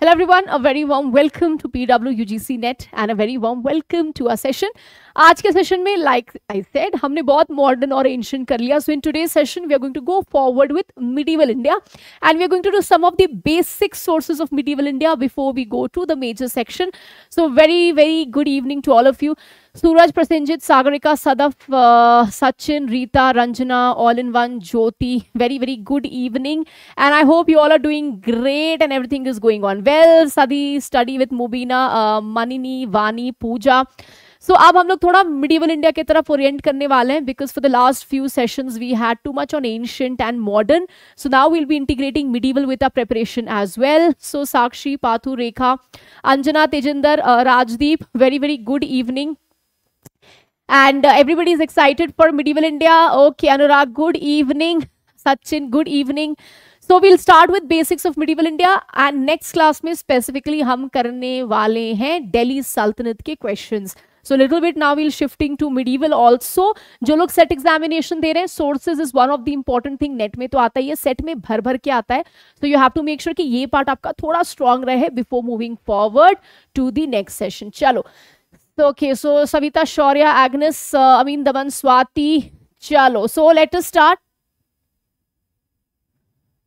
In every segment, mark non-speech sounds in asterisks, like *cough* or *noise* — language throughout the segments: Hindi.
Hello, everyone. A very warm welcome to PWUGC Net and a very warm welcome to our session. आज के सेशन में लाइक आई सेड हमने बहुत मॉडर्न और एंशियंट कर लिया so in today session we are going to go forward with medieval India and we are going to do some of the basic sources of medieval India before we go to the major section so very very good evening to all of you Suraj Prasenjit Sagarika Sadaf Sachin Rita Ranjana all in one Jyoti very very good evening and I hope you all are doing great and everything is going on well सदी study with Mubina Manini Wani Pooja so so, अब हम लोग थोड़ा मिडिवल इंडिया की तरफ ओरिएंट करने वाले हैं because for the last few sessions we had too much on ancient and modern so now will be integrating medieval with a preparation as well so Sakshi Pathu Rekha Anjana Tejinder Rajdeep very very good evening and uh, everybody is excited for medieval india okay anurag good evening *laughs* sachin good evening so we'll start with basics of medieval india and next class mein specifically hum karne wale hain delhi sultanate ke questions so a little bit now we are shifting to medieval also jo log set examination de rahe sources is one of the important thing net mein to aata set mein bhar bhar ke so you have to make sure ki ye part aapka thoda strong rahe before moving forward to the next session chalo So, okay, so Savita, Shaurya, Agnes, uh, I mean, Daman, Swati, Chalo. So, let us start.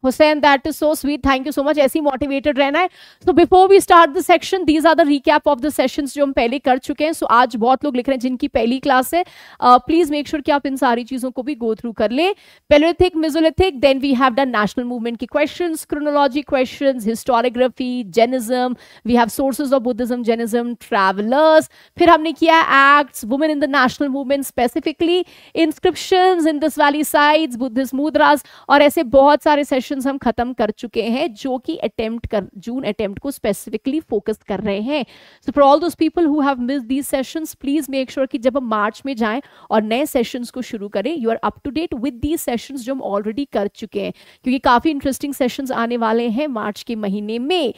Hussain that is so sweet thank you so much ऐसी मोटिवेटेड रहना है so before we start the section these are the recap of the session जो हम पहले कर चुके हैं सो so आज बहुत लोग लिख रहे हैं जिनकी पहली क्लास है प्लीज मेक श्योर कि आप इन सारी चीजों को भी गो थ्रू कर लें paleolithic mesolithic then we have done national movement की question chronology question historiography Jainism we have sources of Buddhism Jainism travellers फिर हमने किया act women in the national movement specifically inscription in this valley side Buddhist mudras और ऐसे बहुत सारे सेशन क्वेश्चंस हम खत्म कर चुके हैं जो कि अटेम्प्ट कर जून अटेम्प्ट को स्पेसिफिकली फोकस कर रहे हैं so for all those people who have miss these sessions please make sure कि जब हम मार्च में जाएं और नए सेशंस को शुरू करें you are up to date with these sessions जो हम ऑलरेडी कर चुके हैं क्योंकि काफी इंटरेस्टिंग सेशंस आने वाले हैं मार्च के महीने में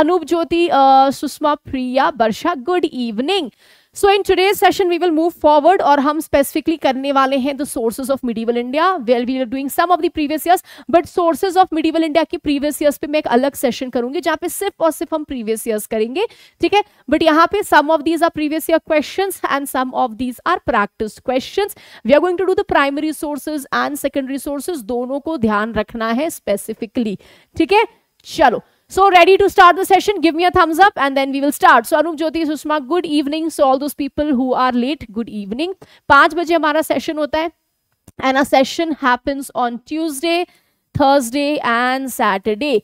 Anoop Jyoti Sushma Priya Varsha good evening so in today's session we will move forward और हम स्पेसिफिकली करने वाले हैं the sources of medieval India well we are doing some of the previous years but sources of medieval India के प्रीवियस ईयर्स पे मैं एक अलग सेशन करूंगी जहां पे सिर्फ और सिर्फ हम प्रीवियस ईयर्स करेंगे ठीक है बट यहाँ पे some of these are previous year question and some of these are practice question we are going to do the primary sources and secondary sources दोनों को ध्यान रखना है स्पेसिफिकली ठीक है चलो So ready to start the session? Give me a thumbs up and then we will start. So Anup Jyoti Sushma, good evening. So all those people who are late, good evening. पांच baje hamara session hota hai and a session happens on Tuesday, Thursday and Saturday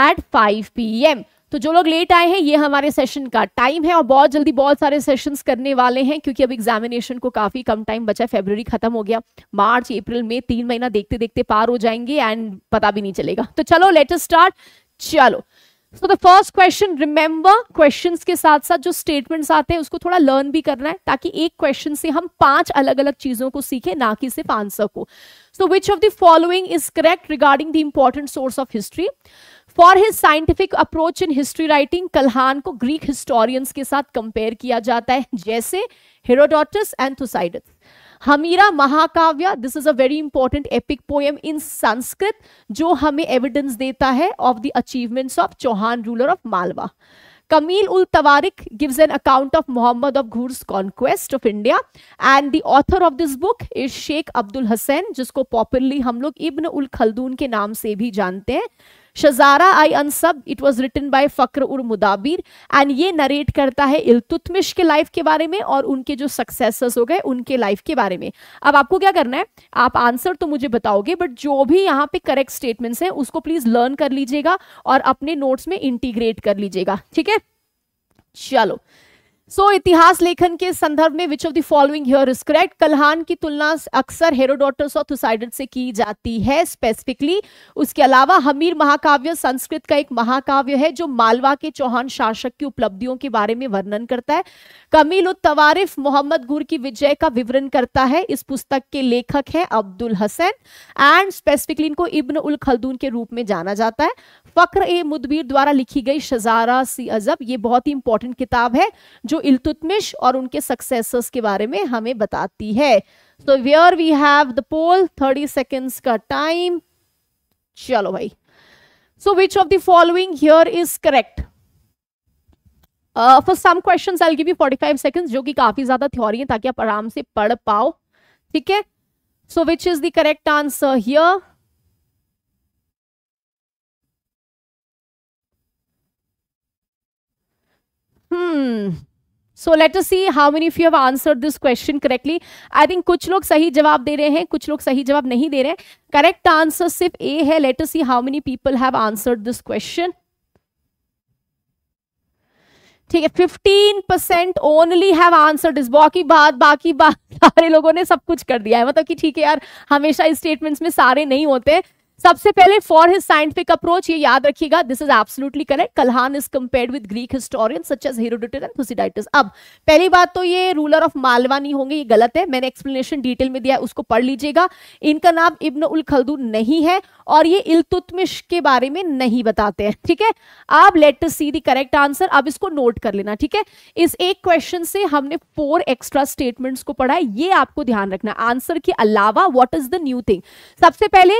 at 5 p.m. तो जो लोग लेट आए हैं ये हमारे सेशन का टाइम है और बहुत जल्दी बहुत सारे सेशंस करने वाले हैं क्योंकि अब एग्जामिनेशन को काफ़ी कम टाइम बचा है फेब्रवरी खत्म हो गया मार्च अप्रैल में तीन महीना देखते देखते पार हो जाएंगे एंड पता भी नहीं चलेगा तो चलो लेटेस्ट स्टार्ट चलो so the first question remember question के साथ साथ जो स्टेटमेंट्स आते हैं उसको थोड़ा लर्न भी करना है ताकि एक क्वेश्चन से हम पांच अलग अलग चीजों को सीखें ना कि सिर्फ आंसर को so which of the following is correct regarding the important source of history for his scientific approach in history writing Kalhana को ग्रीक हिस्टोरियंस के साथ कंपेयर किया जाता है जैसे Herodotus and Thucydides Hammira Mahakavya this is a very important epic poem in Sanskrit जो हमें एविडेंस देता है of the achievements of Chauhan ruler of Malwa Kamil ul Tawarik gives an account of Muhammad of Ghur's conquest of India and the author of this book is Sheikh Abdul Hussain जिसको popularly हम लोग इब्न उल खलदून के नाम से भी जानते हैं Shajara i Ansab it was written by Fakhr ur Mudabbir and ये नरेट करता है इलतुतमिश के लाइफ के बारे में और उनके जो सक्सेसर्स हो गए उनके लाइफ के बारे में अब आपको क्या करना है आप आंसर तो मुझे बताओगे बट जो भी यहाँ पे करेक्ट स्टेटमेंट्स हैं उसको प्लीज़ लर्न कर लीजिएगा और अपने नोट्स में इंटीग्रेट कर लीजिएगा ठीक है चलो सो so, इतिहास लेखन के संदर्भ में which of the following here is correct Kalhana की तुलना अक्सर हेरोडोटस और थुसाइडस से की जाती है स्पेसिफिकली उसके अलावा हमीर महाकाव्य संस्कृत का एक महाकाव्य है जो मालवा के चौहान शासक की उपलब्धियों के बारे में वर्णन करता है कमील उत्तवारिफ मोहम्मद गुर की विजय का विवरण करता है इस पुस्तक के लेखक है अब्दुल हसन एंड स्पेसिफिकली इनको इब्न उल खलदून के रूप में जाना जाता है फ़क्र ए मुदबीर द्वारा लिखी गई शजारा सी अजब ये बहुत ही इंपॉर्टेंट किताब है जो इल्तुतमिश और उनके सक्सेसर्स के बारे में हमें बताती है तो where we have the poll thirty seconds का टाइम चलो भाई so which of the following here is correct for some question I give you you five seconds जो कि काफी ज्यादा थ्योरी है ताकि आप आराम से पढ़ पाओ ठीक है so which is the correct answer here hmm so let us see how many you have answer this question correctly I think कुछ लोग सही जवाब दे रहे हैं कुछ लोग सही जवाब नहीं दे रहे हैं करेक्ट आंसर सिर्फ ए है let us see how many people have answer this question ठीक है fifteen percent only have answer इस बाकी बात बाकी बात सारे लोगों ने सब कुछ कर दिया है मतलब कि ठीक है यार हमेशा स्टेटमेंट्स में सारे नहीं होते सबसे पहले फॉर हिज साइंटिफिक अप्रोच ये याद रखिएगा this is absolutely correct Kalhana is compared with Greek historian such as Herodotus अब पहली बात तो ये रूलर ऑफ मालवा नहीं होंगे ये गलत है मैंने एक्सप्लेनेशन डिटेल में दिया है उसको पढ़ लीजिएगा इनका नाम इब्न उल खलदू नहीं है और ये इलतुतमिश के बारे में नहीं बताते हैं ठीक है आप let see the correct answer अब इसको नोट कर लेना ठीक है इस एक क्वेश्चन से हमने फोर एक्स्ट्रा स्टेटमेंट्स को पढ़ा है ये आपको ध्यान रखना आंसर के अलावा what is the new thing सबसे पहले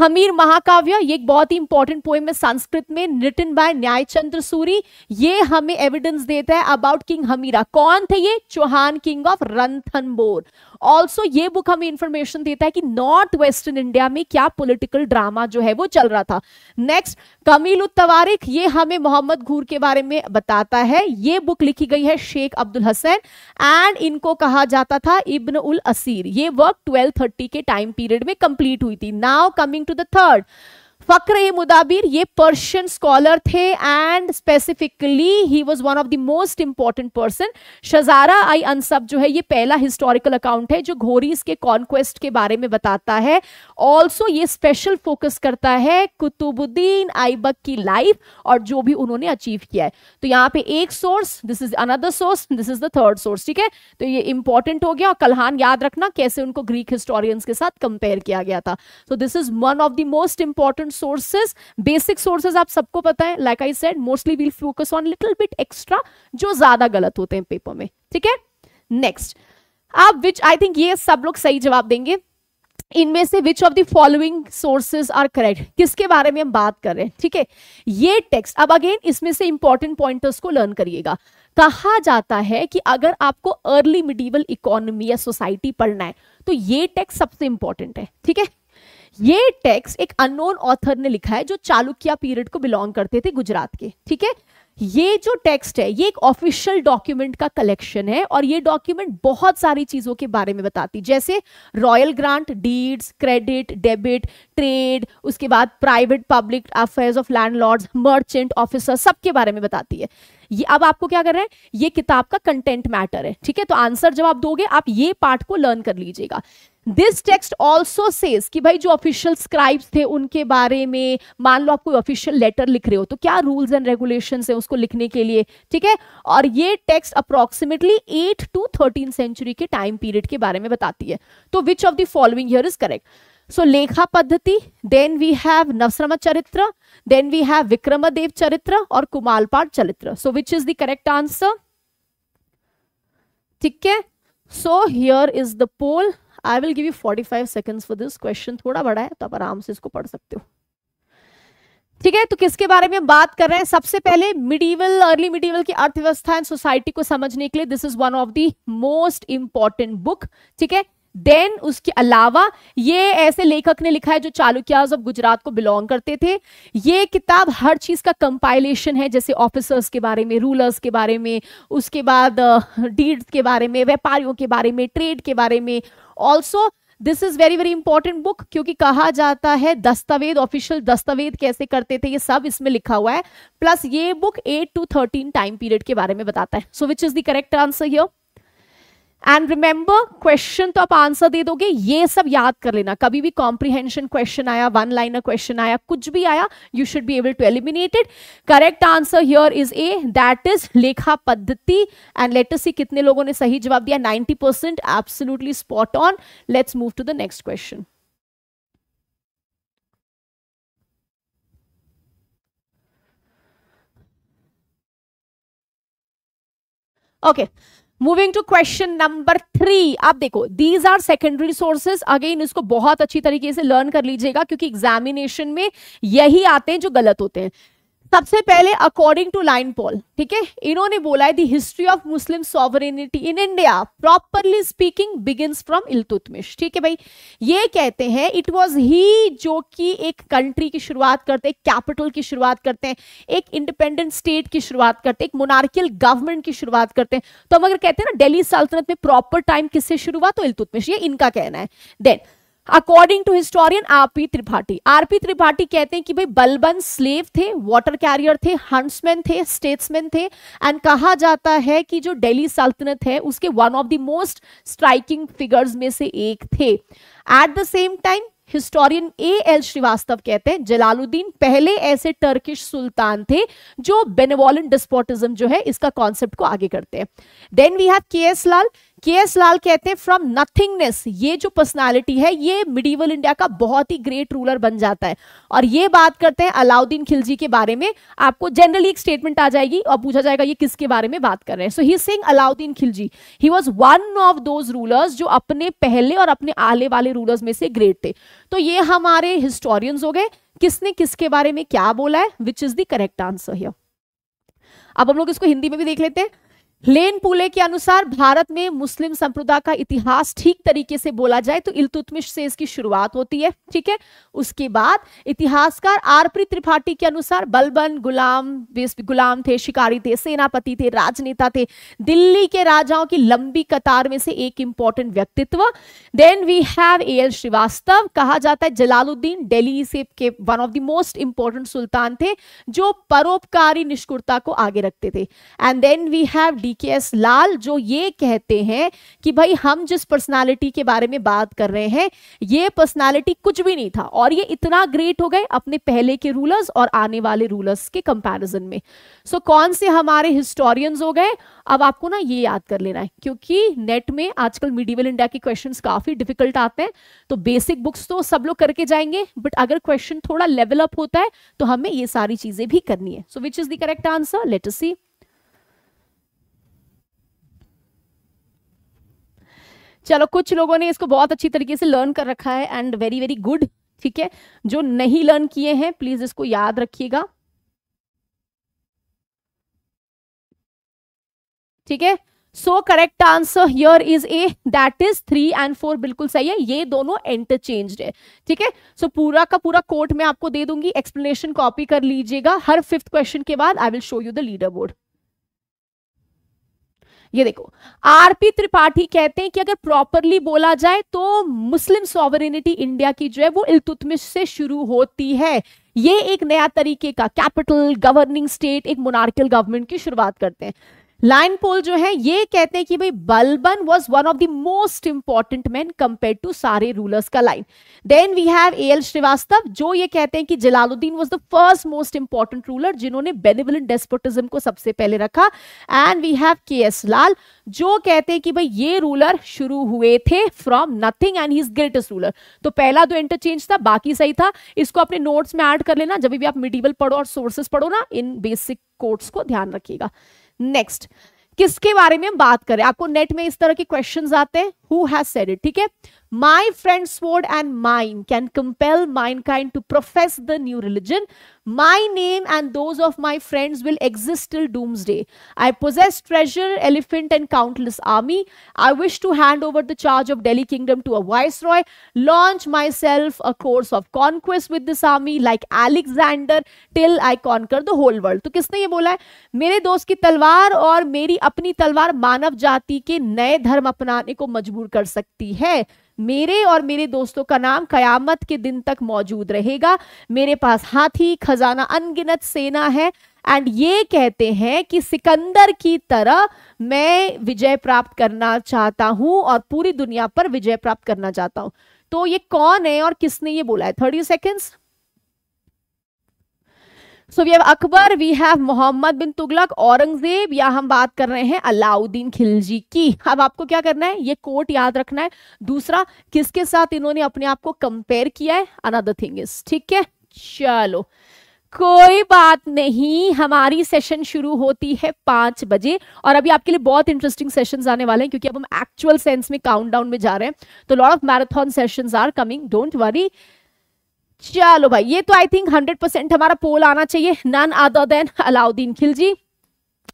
हमें कबीर महाकाव्य ये एक बहुत ही इंपॉर्टेंट पोएम है संस्कृत में रिटन बाय न्याय चंद्र सूरी ये हमें एविडेंस देता है अबाउट किंग हमीरा कौन थे ये Chauhan king of Ranthambore also ये बुक हमें इंफॉर्मेशन देता है कि नॉर्थ वेस्टर्न इंडिया में क्या पोलिटिकल ड्रामा जो है वो चल रहा था नेक्स्ट कमील उत्तवारिक ये हमें मोहम्मद घूर के बारे में बताता है ये बुक लिखी गई है शेख अब्दुल हसन एंड इनको कहा जाता था इब्न उल असीर ये वर्क 1230 के टाइम पीरियड में कंप्लीट हुई थी now coming to the third Fakhr Mudabbir ये पर्शियन स्कॉलर थे and specifically he was one of the most important person Shajara i Ansab जो है ये पहला हिस्टोरिकल अकाउंट है जो घोरीज के कॉन्क्वेस्ट के बारे में बताता है ऑल्सो ये स्पेशल फोकस करता है कुतुबुद्दीन आईबक की लाइफ और जो भी उन्होंने अचीव किया है तो यहाँ पे एक source this is another source this is the third source ठीक है तो ये इंपॉर्टेंट हो गया और कलहान याद रखना कैसे उनको ग्रीक हिस्टोरियंस के साथ कंपेयर किया गया था so this is one of the most important on sources basic sources आप सबको पता है like I said mostly we'll focus on little bit extra जो ज्यादा गलत होते हैं पेपर में ठीक है नेक्स्ट आप विच आई थिंक ये सब लोग सही जवाब देंगे इनमें से which of the following sources are correct किसके बारे में हम बात कर रहे हैं ठीक है ये टेक्स्ट अब अगेन इसमें से इंपॉर्टेंट पॉइंटर्स को लर्न करिएगा कहा जाता है कि अगर आपको अर्ली मिडीवल इकोनॉमी या सोसाइटी पढ़ना है तो ये टेक्स्ट सबसे इंपॉर्टेंट है ठीक है ये टेक्स्ट एक अननोन ऑथर ने लिखा है जो चालुक्या पीरियड को बिलोंग करते थे गुजरात के ठीक है ये जो टेक्स्ट है ये एक ऑफिशियल डॉक्यूमेंट का कलेक्शन है और ये डॉक्यूमेंट बहुत सारी चीजों के बारे में बताती जैसे royal grant deeds credit debit trade उसके बाद private public affairs of landlords merchant officer सबके बारे में बताती है ये अब आपको क्या कर रहे हैं ये किताब का कंटेंट मैटर है ठीक है तो आंसर जब आप दोगे आप ये पार्ट को लर्न कर लीजिएगा दिस टेक्स्ट ऑल्सो सेज कि भाई जो ऑफिशियल स्क्राइब्स थे उनके बारे में मान लो आप कोई ऑफिशियल लेटर लिख रहे हो तो क्या रूल्स एंड रेगुलेशन है उसको लिखने के लिए ठीक है और ये text approximately eight to thirteen century के टाइम पीरियड के बारे में बताती है तो which of the following here is correct so Lekha Paddhati then we have नवश्रम चरित्र देन वी हैव विक्रमदेव चरित्र और Kumarapala Charitra so which is the correct answer ठीक है so here is the poll I will give you 45 five second for this question थोड़ा बड़ा है तो आप आराम से इसको पढ़ सकते हो ठीक है तो किसके बारे में बात कर रहे हैं सबसे पहले मिडिवल अर्ली मिडिवल की अर्थव्यवस्था एंड सोसाइटी को समझने के लिए this is one of the most important book ठीक है देन उसके अलावा ये ऐसे लेखक ने लिखा है जो चालुक्यास ऑफ गुजरात को बिलोंग करते थे ये किताब हर चीज का कंपाइलेशन है जैसे ऑफिसर्स के बारे में रूलर्स के बारे में उसके बाद डीड्स के बारे में व्यापारियों के बारे में ट्रेड के बारे में also this is very very important book क्योंकि कहा जाता है दस्तावेज ऑफिशियल दस्तावेज कैसे करते थे ये सब इसमें लिखा हुआ है प्लस ये book eight to thirteen time period के बारे में बताता है so which is the correct answer your and remember question तो आप आंसर दे दोगे ये सब याद कर लेना कभी भी कॉम्प्रिहेंशन क्वेश्चन आया वन लाइनर क्वेश्चन आया कुछ भी आया you should be able to eliminated correct answer here is A that is Lekha Paddhati and latest सी कितने लोगों ने सही जवाब दिया ninety percent absolutely spot on let's move to the next question Okay, moving to question number three आप देखो these are secondary sources again इसको बहुत अच्छी तरीके से लर्न कर लीजिएगा क्योंकि एग्जामिनेशन में यही आते हैं जो गलत होते हैं सबसे पहले अकॉर्डिंग टू लाइन पॉल ठीक है इन्होंने बोला है the history of Muslim sovereignty in India properly speaking begins from Iltutmish ठीक है भाई ये कहते हैं इट वाज ही जो कि एक कंट्री की शुरुआत करते हैं कैपिटल की शुरुआत करते हैं एक इंडिपेंडेंट स्टेट की शुरुआत करते हैं एक मोनार्कियल गवर्नमेंट की शुरुआत करते हैं तो हम अगर कहते हैं ना डेली सल्तनत में प्रॉपर टाइम किससे शुरू हुआ तो इलतुतमिश ये इनका कहना है then according to historian R P Tripathi R P Tripathi कहते हैं कि भाई बलबन स्लेव थे वाटर कैरियर थे हंट्समैन थे स्टेट्समैन थे एंड कहा जाता है कि जो दिल्ली सल्तनत है उसके one of the most striking figures में से एक थे at the same time historian A L Srivastava कहते हैं जलालुद्दीन पहले ऐसे टर्किश सुल्तान थे जो बेनेवॉलन डिस्पोटिज्म जो है इसका कॉन्सेप्ट को आगे करते हैं then we have K S Lal K S लाल कहते हैं फ्रॉम नथिंगनेस ये जो पर्सनालिटी है ये मिडीवल इंडिया का बहुत ही ग्रेट रूलर बन जाता है और ये बात करते हैं अलाउद्दीन खिलजी के बारे में आपको जनरली एक स्टेटमेंट आ जाएगी और पूछा जाएगा ये किसके बारे में बात कर रहे हैं सो ही सिंह Alauddin Khilji he was one of those rulers जो अपने पहले और अपने आले वाले रूलर्स में से ग्रेट थे तो ये हमारे हिस्टोरियंस हो गए किसने किसके बारे में क्या बोला है which is the correct answer here अब हम लोग इसको हिंदी में भी देख लेते हैं लेन पुले के अनुसार भारत में मुस्लिम संप्रदाय का इतिहास ठीक तरीके से बोला जाए तो इलतुतमिश से इसकी शुरुआत होती है ठीक है उसके बाद इतिहासकार आरपी त्रिपाठी के अनुसार बलबन गुलाम गुलाम थे शिकारी थे सेनापति थे राजनेता थे दिल्ली के राजाओं की लंबी कतार में से एक इंपॉर्टेंट व्यक्तित्व then we have A Srivastava कहा जाता है जलालुद्दीन डेली से के one of the most important सुल्तान थे जो परोपकारी निष्कुरता को आगे रखते थे and then we have D D K S Lal जो ये कहते हैं कि भाई हम जिस पर्सनालिटी के बारे में बात कर रहे हैं ये पर्सनालिटी कुछ भी नहीं था और ये इतना ग्रेट हो गए अपने पहले के रूलर्स और आने वाले रूलर्स के कंपैरिजन में सो so, कौन से हमारे हिस्टोरियंस हो गए अब आपको ना ये याद कर लेना है क्योंकि नेट में आजकल मिडीवल इंडिया के क्वेश्चन काफी डिफिकल्ट आते हैं तो बेसिक बुक्स तो सब लोग करके जाएंगे बट अगर क्वेश्चन थोड़ा लेवल अप होता है तो हमें ये सारी चीजें भी करनी है so which is the correct answer letter C चलो कुछ लोगों ने इसको बहुत अच्छी तरीके से लर्न कर रखा है एंड वेरी वेरी गुड ठीक है जो नहीं लर्न किए हैं प्लीज इसको याद रखिएगा ठीक है so correct answer here is A that is three and four बिल्कुल सही है ये दोनों इंटरचेंज है ठीक है सो पूरा का पूरा कोट मैं आपको दे दूंगी एक्सप्लेनेशन कॉपी कर लीजिएगा हर फिफ्थ क्वेश्चन के बाद I will show you the leader board ये देखो आरपी त्रिपाठी कहते हैं कि अगर प्रॉपरली बोला जाए तो मुस्लिम सॉवरिनिटी इंडिया की जो है वो इलतुतमिश से शुरू होती है ये एक नया तरीके का कैपिटल गवर्निंग स्टेट एक मोनार्कल गवर्नमेंट की शुरुआत करते हैं लाइन पोल जो है ये कहते हैं कि भाई Balban was one of the most important man compare to सारे रूलर्स का line then we have A L Srivastava जो ये कहते हैं कि Jalaluddin was the first most important ruler जिन्होंने बेनिवलेंट डेस्पोटिज्म को सबसे पहले रखा and we have K S Lal जो कहते हैं कि भाई ये रूलर शुरू हुए थे from nothing and his greatest ruler तो पहला दो तो इंटरचेंज था बाकी सही था इसको अपने नोट्स में एड कर लेना जब भी आप मिडिवल पढ़ो और सोर्सेस पढ़ो ना इन बेसिक कोर्ट्स को ध्यान रखिएगा नेक्स्ट किसके बारे में बात करें आपको नेट में इस तरह के क्वेश्चन आते हैं हु हैज सेड इट ठीक है My friend's sword and mine can compel mankind to profess the new religion. My name and those of my friends will exist till doomsday. I possess treasure, elephant, and countless army. I wish to hand over the charge of Delhi kingdom to a viceroy, launch myself a course of conquest with this army like Alexander till I conquer the whole world. to kisne ye bola hai mere dost ki talwar aur meri apni talwar manav jati ke naye dharm apnane ko majboor kar sakti hai मेरे और मेरे दोस्तों का नाम कयामत के दिन तक मौजूद रहेगा मेरे पास हाथी खजाना अनगिनत सेना है एंड ये कहते हैं कि सिकंदर की तरह मैं विजय प्राप्त करना चाहता हूं और पूरी दुनिया पर विजय प्राप्त करना चाहता हूं तो ये कौन है और किसने ये बोला है thirty seconds so we have Akbar we have Mohammad bin Tughlaq Aurangzeb या हम बात कर रहे हैं अलाउद्दीन खिलजी की अब आपको क्या करना है ये कोट याद रखना है दूसरा किसके साथ इन्होंने अपने आप को कंपेयर किया है अनदर थिंग इज ठीक है चलो कोई बात नहीं हमारी सेशन शुरू होती है पांच बजे और अभी आपके लिए बहुत इंटरेस्टिंग सेशंस आने वाले हैं क्योंकि अब हम एक्चुअल सेंस में काउंटडाउन में जा रहे हैं तो lot of marathon sessions are coming don't worry चलो भाई ये तो आई थिंक हंड्रेड परसेंट हमारा पोल आना चाहिए none other than Alauddin Khilji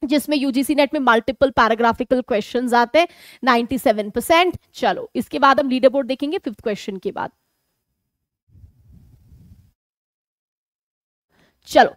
जिसमें यूजीसी नेट में मल्टीपल पैराग्राफिकल क्वेश्चंस आते हैं 97 परसेंट चलो इसके बाद हम लीडर बोर्ड देखेंगे फिफ्थ क्वेश्चन के बाद चलो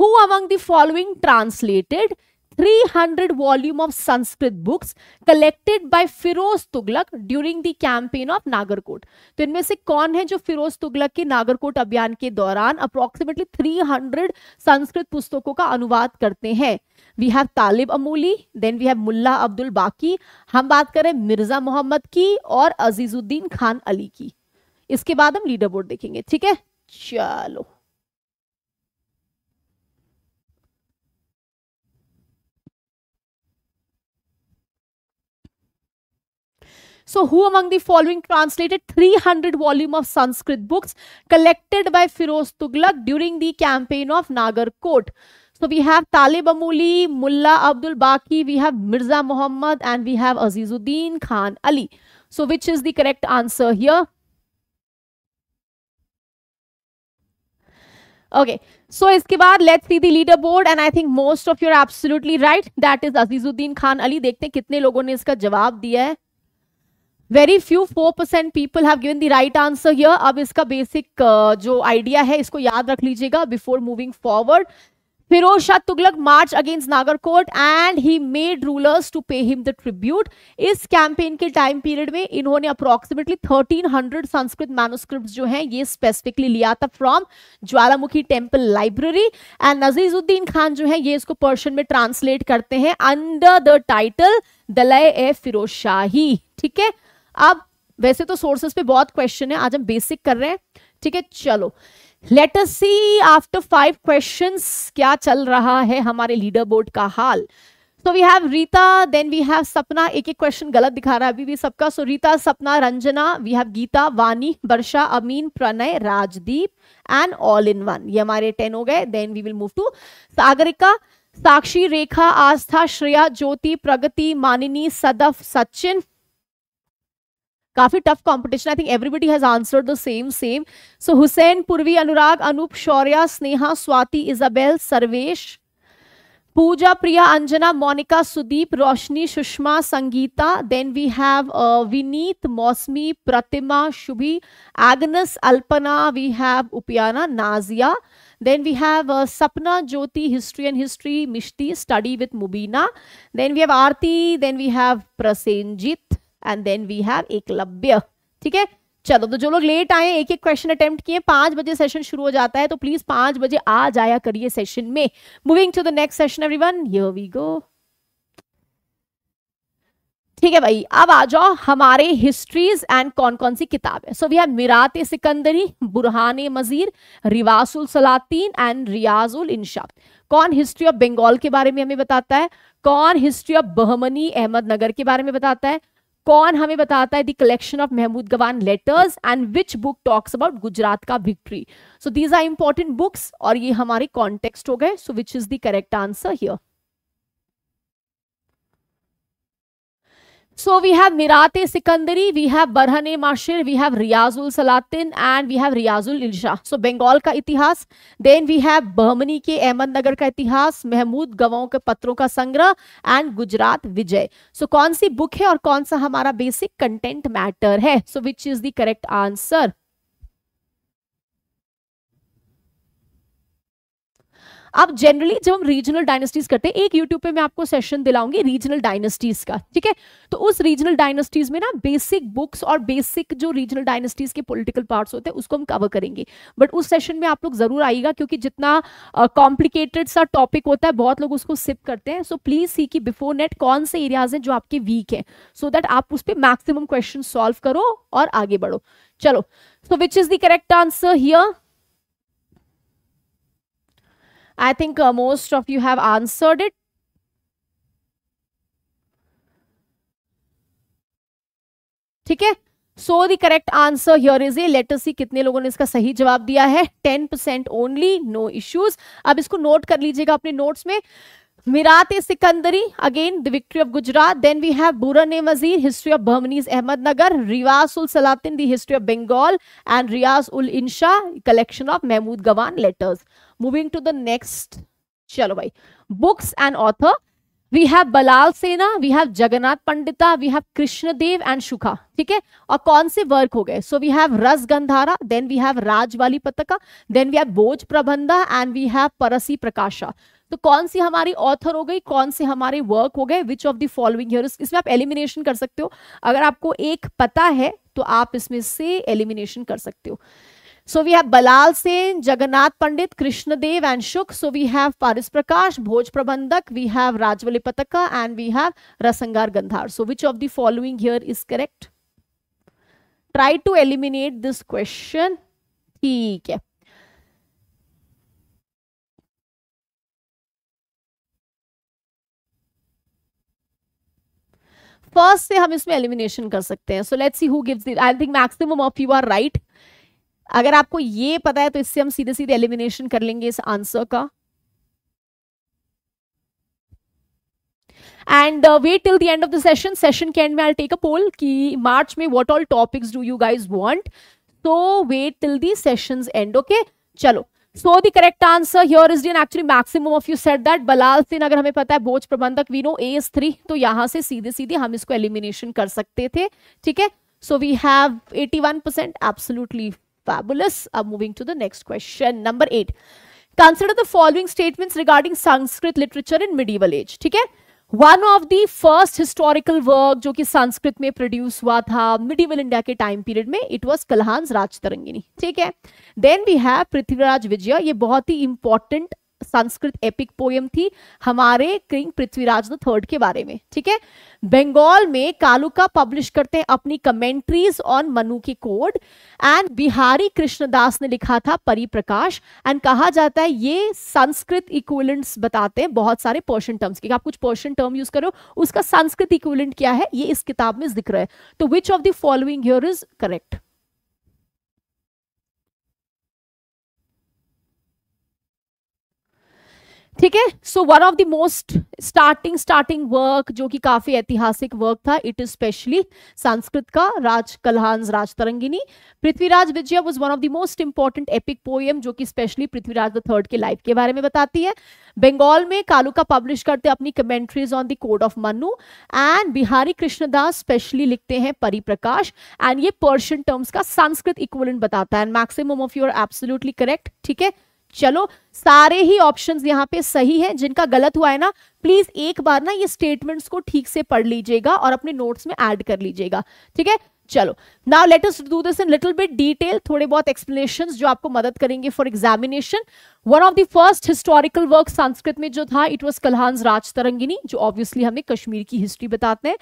who among the following translated 300 volume of Sanskrit books collected by Firoz Tughlaq during the campaign of Nagarkot तो इनमें से कौन है जो फिरोज तुगलक के नागरकोट अभियान के दौरान अप्रोक्सीमेटली हंड्रेड संस्कृत पुस्तकों का अनुवाद करते हैं we have Talib Amuli then we have Mulla Abdul Baqi हम बात करें मिर्जा मोहम्मद की और अजीजुद्दीन खान अली की इसके बाद हम लीडर बोर्ड देखेंगे ठीक है चलो So who among the following translated 300 volume of Sanskrit books collected by Firoz Tughlaq during the campaign of Nagarkot? So we have Talib Amuli, Mullah Abdul Baki, we have Mirza Muhammad and we have Azizuddin Khan Ali. So which is the correct answer here? Okay, so इसके बाद let's see the leader board and I think most of you are absolutely right. That is Azizuddin Khan Ali. देखते हैं कितने लोगों ने इसका जवाब दिया है very few four percent people have given the right answer here अब इसका बेसिक uh, जो आइडिया है इसको याद रख लीजिएगा before moving forward Firoz Shah Tughlaq march against Nagarkot and he made rulers to pay him the tribute इस कैंपेन के टाइम पीरियड में इन्होंने अप्रोक्सिमेटली 1300 संस्कृत मैनुस्क्रिप्ट जो हैं ये स्पेसिफिकली लिया था from Jwalamukhi temple library and Najizuddin Khan जो है ये इसको पर्शियन में ट्रांसलेट करते हैं under the title Dalail e Firoz Shahi ठीक है अब वैसे तो सोर्सेस पे बहुत क्वेश्चन है आज हम बेसिक कर रहे हैं ठीक है चलो let us see after five questions क्या चल रहा है हमारे लीडर बोर्ड का हाल so we have Rita then we have Sapna एक एक क्वेश्चन गलत दिखा रहा है अभी भी सबका सो so, रीता सपना Ranjana we have Geeta Vani Varsha Amin Pranay Rajdeep and all in one ये हमारे टेन हो गए then we will move to Sagarika Sakshi Rekha Aastha Shreya Jyoti Pragati Manini Sadaf Sachin काफी tough competition I think everybody has answered the same same so Hussain Purvi Anurag Anoop Shaurya Sneha Swati Isabel Sarvesh Pooja Priya Anjana Monika Sudeep Roshni Sushma Sangeeta then we have Vineet Mousami Pratima Shubhi Agnes Alpana we have Upiyana Nazia then we have Sapna Jyoti history and history Mishti study with Mubina then we have Aarti then we have Prasenjit and then we have एक लभ्य ठीक है चलो तो जो लोग लेट आए एक एक क्वेश्चन अटेम्प्ट किए पांच बजे सेशन शुरू हो जाता है तो प्लीज पांच बजे आ जाया करिए सेशन में moving to the next session everyone we go ठीक है भाई अब आ जाओ हमारे हिस्ट्रीज एंड कौन कौन सी किताब है so we have Mirat Sikandari Burhan Mazir Riyasul Salatin and Riyazul Insha कौन हिस्ट्री ऑफ बंगाल के बारे में हमें बताता है कौन हिस्ट्री ऑफ बहमनी अहमदनगर के बारे में बताता है कौन हमें बताता है the collection of Mahmud Gawan letters and which book talks about Gujarat का victory so these are important books और ये हमारे कॉन्टेक्स्ट हो गए so which is the correct answer here So we have Mirate Sikandari, we have Barhane Mashir, we have Riyazul Salatin and we have Riyazul Ilsha. So Bengal का इतिहास then we have बहमनी के अहमदनगर का इतिहास महमूद गवाओं के पत्रों का संग्रह एंड गुजरात विजय सो so, कौन सी बुक है और कौन सा हमारा बेसिक कंटेंट मैटर है so which is the correct answer आप जनरली जब हम रीजनल डायनेस्टीज करते हैं एक यूट्यूब पे मैं आपको सेशन दिलाऊंगी रीजनल डायनेस्टीज का ठीक है तो उस रीजनल डायनेस्टीज में ना बेसिक बुक्स और बेसिक जो रीजनल डायनेस्टीज के पोलिटिकल पार्ट होते हैं उसको हम कवर करेंगे बट उस सेशन में आप लोग जरूर आइएगा क्योंकि जितना कॉम्प्लिकेटेड uh, सा टॉपिक होता है बहुत लोग उसको सिप करते हैं सो प्लीज सी की बिफोर नेट कौन से एरियाज हैं जो आपके वीक है सो दैट आप उस पर मैक्सिमम क्वेश्चन सॉल्व करो और आगे बढ़ो चलो so which is the correct answer here I think uh, most of you have answered it. ठीक है so the correct answer here is a letter C कितने लोगों ने इसका सही जवाब दिया है ten percent only no issues अब इसको नोट कर लीजिएगा अपने नोट्स में Mirat e Sikandari again the victory of Gujarat then we have Burhan e Wazir history of बर्मनीज Ahmadnagar Riyas ul Salatin history of Bengal and Riyas ul Insha collection of Mahmud Gawan letters moving to the next चलो भाई books and author we have Ballal Sena we have Jagannath Pandita we have Krishnadev and Shuka ठीक है और कौन से वर्क हो गए सो we have Rasa Gandhara then we have Raj Vali Pataka then we have Bhoj Prabandha and we have Parasi Prakasha तो कौन सी हमारी ऑथर हो गई कौन से हमारे वर्क हो गए विच ऑफ द फॉलोइंग इसमें आप एलिमिनेशन कर सकते हो अगर आपको एक पता है तो आप इसमें से एलिमिनेशन कर सकते हो सो we have Ballal Sen Jagannath Pandit Krishnadev and Shuk so we have Paris Prakash Bhoj Prabandhak we have Rajavali Pataka and we have Rasangar Gandhar so which of the following here is correct try to eliminate this question ठीक है फर्स्ट से हम इसमें एलिमिनेशन कर सकते हैं so let's see who gives this I think maximum of you are right अगर आपको ये पता है तो इससे हम सीधे सीधे एलिमिनेशन कर लेंगे इस आंसर का and wait till the end of the session session के एंड में आई टेक अ पोल कि मार्च में what all topics do you guys want तो wait till the sessions end okay चलो so the correct answer here is D actually maximum of you said that Ballal Singh अगर हमें पता है Bhoj Prabandhak we know A S three तो यहां से सीधे सीधे हम इसको एलिमिनेशन कर सकते थे ठीक है so we have eighty one percent absolutely fabulous अब moving to the next question number eight consider the following statement regarding Sanskrit literature in medieval age ठीक है one of the first historical work जो कि संस्कृत में प्रोड्यूस हुआ था मिडिवल इंडिया के टाइम पीरियड में इट वॉज कलहांस राज तरंगिनी ठीक है then we have Prithviraj Vijay ये बहुत ही इंपॉर्टेंट संस्कृत एपिक पोयम थी हमारे किंग पृथ्वीराज द थर्ड के बारे में ठीक है बंगाल में कालुका पब्लिश करते हैं अपनी कमेंट्रीज ऑन मनु की कोड एंड बिहारी कृष्णदास ने लिखा था परिप्रकाश एंड कहा जाता है ये संस्कृत इक्विलेंट्स बताते हैं बहुत सारे पोर्शन टर्म्स के आप कुछ पोर्शन टर्म यूज करो उसका संस्कृत इक्विलेंट क्या है ये इस किताब में जिक्र है तो which of the following here is correct ठीक है so one of the most starting starting work जो कि काफी ऐतिहासिक वर्क था इट इज स्पेशली संस्कृत का Raj Kalhans Raj Tarangini Prithviraj Vijay was one of the most important epic poem जो कि स्पेशली पृथ्वीराज द थर्ड के लाइफ के बारे में बताती है बंगाल में कालू का पब्लिश करते अपनी commentaries on the code of Manu and Bihari Krishnadas specially लिखते हैं परिप्रकाश एंड ये पर्शियन टर्म्स का संस्कृत इक्वलेंट बताता है and maximum of you're absolutely correct ठीक है चलो सारे ही ऑप्शन यहाँ पे सही है जिनका गलत हुआ है ना प्लीज एक बार ना ये स्टेटमेंट्स को ठीक से पढ़ लीजिएगा और अपने नोट्स में ऐड कर लीजिएगा ठीक है चलो now let us do this in little bit detail थोड़े बहुत एक्सप्लेनेशन जो आपको मदद करेंगे for examination one of the first historical work Sanskrit में जो था इट वॉज कल्हान्स राज तरंगिनी जो ऑब्वियसली हमें कश्मीर की हिस्ट्री बताते हैं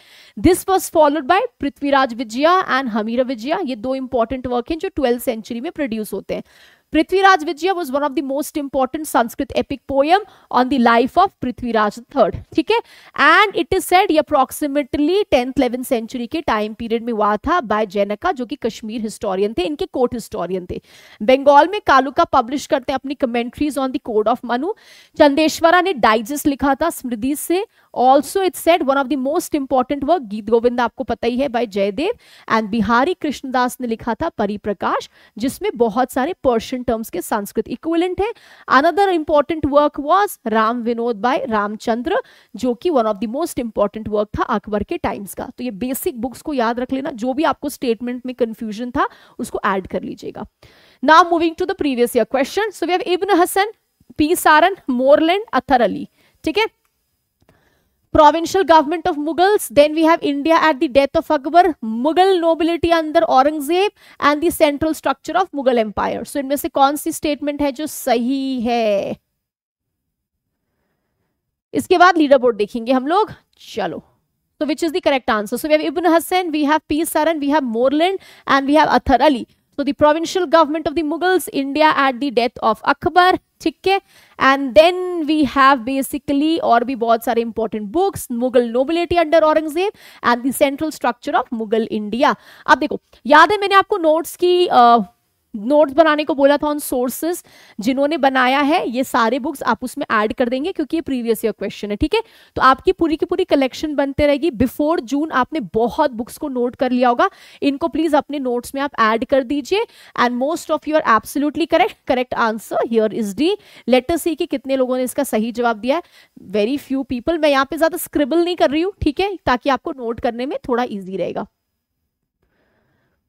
this was followed by Prithviraj Vijaya and Hammira Vijaya ये दो इंपॉर्टेंट वर्क हैं जो ट्वेल्थ सेंचुरी में प्रोड्यूस होते हैं Prithviraj Vijaya was one of the most important Sanskrit epic poem on the life of Prithviraj III. ठीक है and it is said approximately tenth eleventh century के टाइम पीरियड में हुआ था बाय जेनका जो कि कश्मीर हिस्टोरियन थे इनके कोर्ट हिस्टोरियन थे बंगाल में कालुका पब्लिश करते हैं अपनी commentaries on the code of Manu Chandeshwara ने डाइजेस्ट लिखा था स्मृति से also it said one of the most important work Geet Govind आपको पता ही है बाय जयदेव एंड बिहारी कृष्णदास ने लिखा था परिप्रकाश जिसमें बहुत सारे पर्शन इन टर्म्स के संस्कृत इक्विलेंट है another important work was Ram Vinod by Ramchandra जो कि one of the most important work था अकबर के टाइम्स का तो ये बेसिक बुक्स को याद रख लेना जो भी आपको स्टेटमेंट में कंफ्यूजन था उसको एड कर लीजिएगा now moving to the previous year question Hasan P Saran Moreland Athar Ali ठीक है provincial government of Mughals then we have India at the death of Akbar Mughal nobility under Aurangzeb and central structure of Mughal empire so इनमें से कौन सी स्टेटमेंट है जो सही है इसके बाद लीडर बोर्ड देखेंगे हम लोग चलो तो which is the correct answer so we have Ibn Hasan we have P Saran we have Moreland and we have Athar Ali So the provincial government of the Mughals, India at the death of Akbar, okay? And then we have basically or bhi are important books, Mughal nobility under Aurangzeb and the central structure of Mughal India. अब देखो याद है मैंने you notes. Uh, नोट्स बनाने को बोला था ऑन सोर्सेस जिन्होंने बनाया है ये सारे बुक्स आप उसमें ऐड कर देंगे क्योंकि ये प्रीवियस ईयर क्वेश्चन है ठीक है तो आपकी पूरी की पूरी कलेक्शन बनते रहेगी बिफोर जून आपने बहुत बुक्स को नोट कर लिया होगा इनको प्लीज अपने नोट्स में आप ऐड कर दीजिए and most of you're absolutely correct correct answer here is D letter C कि कितने लोगों ने इसका सही जवाब दिया है वेरी फ्यू पीपल मैं यहाँ पे ज्यादा स्क्रिबल नहीं कर रही हूँ ठीक है ताकि आपको नोट करने में थोड़ा ईजी रहेगा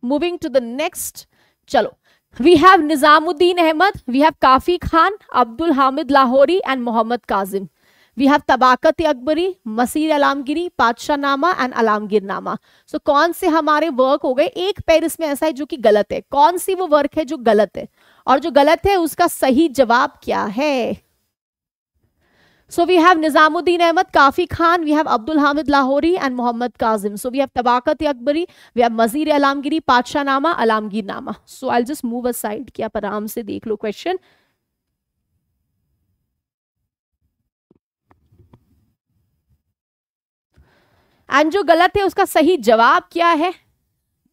मूविंग टू द नेक्स्ट चलो We have Nizamuddin Ahmad, we have Kafi Khan, Abdul Hamid Lahori, and Muhammad Kazim. We have Tabakat Akbari, Masir Alamgiri, Padshah Nama and Alamgir Nama. So कौन से हमारे वर्क हो गए एक पेर इसमें ऐसा है जो कि गलत है कौन सी वो वर्क है जो गलत है और जो गलत है उसका सही जवाब क्या है So we have Nizamuddin Ahmad, Kafi Khan, we have Abdul Hamid Lahori and Muhammad Kazim. So we have Tabakat Akbari, we have Mazir Alamgiri, Patsha Nama, Alamgir Nama. So I'll just move aside कि आप आराम से देख लो क्वेश्चन एंड जो गलत है उसका सही जवाब क्या है